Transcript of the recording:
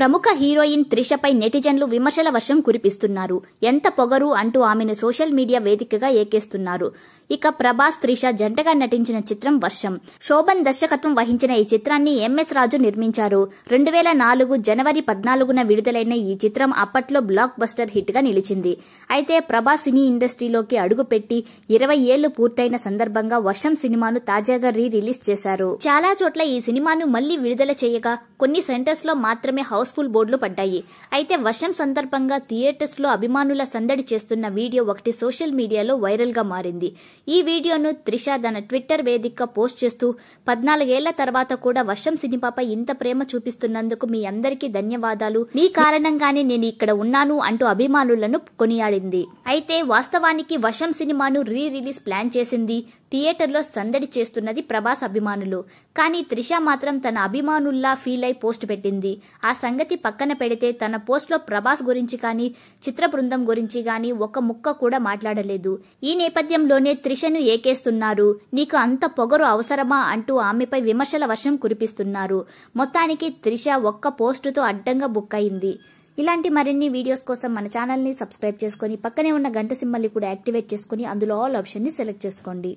ప్రముఖ హీరోయిన్ త్రిషపై నెటిజన్లు విమర్శల వర్షం కురిపిస్తున్నారు ఎంత పొగరు అంటూ ఆమెను సోషల్ మీడియా వేదికగా ఏకేస్తున్నారు ఇక ప్రభాస్ త్రిష జంటగా నటించిన చిత్రం వర్షం శోభన్ దర్శకత్వం వహించిన ఈ చిత్రాన్ని ఎంఎస్ రాజు నిర్మించారు రెండు వేల నాలుగు జనవరి పద్నాలుగున విడుదలైన ఈ చిత్రం అప్పట్లో బ్లాక్ బస్టర్ హిట్ గా నిలిచింది అయితే ప్రభాస్ సినీ ఇండస్ట్రీలోకి అడుగుపెట్టి ఇరవై ఏళ్లు పూర్తయిన సందర్భంగా వర్షం సినిమాను తాజాగా రీ రిలీజ్ చేశారు చాలా చోట్ల ఈ సినిమాను మళ్లీ విడుదల చేయగా కొన్ని సెంటర్స్ లో మాత్రమే హౌస్ఫుల్ బోర్డులు పడ్డాయి అయితే వర్షం సందర్భంగా థియేటర్స్ లో అభిమానుల సందడి చేస్తున్న వీడియో ఒకటి సోషల్ మీడియాలో వైరల్ గా మారింది ఈ వీడియోను త్రిష తన ట్విట్టర్ వేదికగా పోస్ట్ చేస్తూ పద్నాలుగేళ్ల తర్వాత కూడా వర్షం సినిమాపై ఇంత ప్రేమ చూపిస్తున్నందుకు మీ అందరికీ ధన్యవాదాలు మీ కారణంగానే నేను ఇక్కడ ఉన్నాను అంటూ అభిమానులను కొనియాడింది అయితే వాస్తవానికి వర్షం సినిమాను రీ రిలీజ్ ప్లాన్ చేసింది థియేటర్లో సందడి చేస్తున్నది ప్రభాస్ అభిమానులు కానీ త్రిష మాత్రం తన అభిమానుల్లా ఫీల్ అయి పోస్ట్ పెట్టింది ఆ సంగతి పక్కన పెడితే తన పోస్ట్లో ప్రభాస్ గురించి కానీ చిత్ర బృందం గురించి కానీ ఒక ముక్క కూడా మాట్లాడలేదు ఈ నేపథ్యంలోనే త్రిషను ఏకేస్తున్నారు నీకు అంత పొగరు అవసరమా అంటూ ఆమెపై విమర్శల వర్షం కురిపిస్తున్నారు మొత్తానికి త్రిష ఒక్క పోస్టుతో అడ్డంగా బుక్ అయింది ఇలాంటి మరిన్ని వీడియోస్ కోసం మన ఛానల్ని సబ్స్క్రైబ్ చేసుకుని పక్కనే ఉన్న గంట సింబల్ని కూడా యాక్టివేట్ చేసుకుని అందులో ఆల్ ఆప్షన్ ని సెలెక్ట్ చేసుకోండి